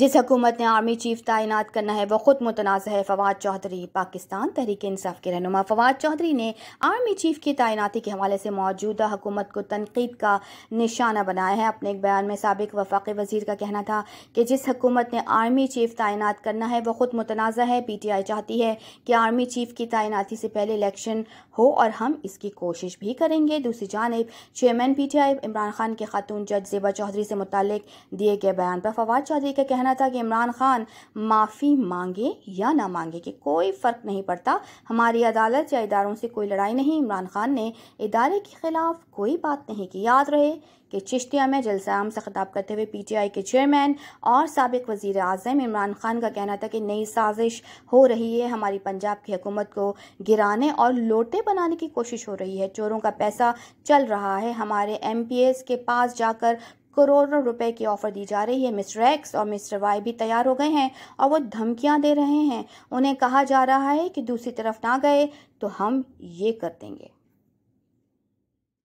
जिस हुकूमत ने आर्मी चीफ तैनात करना है वह ख़ुद मुतनाज़ है फवाद चौधरी पाकिस्तान तहरीक इंसाफ के रहनुमा फवाद चौधरी ने आर्मी चीफ की तैनाती के हवाले से मौजूदा हुकूमत को तनकीद का निशाना बनाया है अपने एक बयान में सबक वफाक वजीर का कहना था कि जिस हुकूमत ने आर्मी चीफ तैनात करना है वह ख़ुद मुतनाज़ है पी टी आई चाहती है कि आर्मी चीफ की तैनाती से पहले इलेक्शन हो और हम इसकी कोशिश भी करेंगे दूसरी जानब chairman P T I Imran Khan के खातून जज जेबा चौधरी से मुतल दिए गए बयान पर फवाद चौधरी का कहना कहना था कि इमरान खान माफ़ी मांगे या ना मांगे कि कोई फ़र्क नहीं पड़ता हमारी अदालत या इदारों से कोई लड़ाई नहीं इमरान खान ने इदारे के ख़िलाफ़ कोई बात नहीं की याद रहे कि चिश्तिया में जलसा आम से खिताब करते हुए पी टी आई के चेयरमैन और सबक वजीर अजम इमरान खान का कहना था कि नई साजिश हो रही है हमारी पंजाब की हुकूमत को गिराने और लोटे बनाने की कोशिश हो रही है चोरों का पैसा चल रहा है हमारे एम पी एस के पास जाकर करोड़ों रुपए की ऑफर दी जा रही है मिस्टर एक्स और मिस्टर वाई भी तैयार हो गए हैं और वो धमकियां दे रहे हैं उन्हें कहा जा रहा है कि दूसरी तरफ ना गए तो हम ये कर देंगे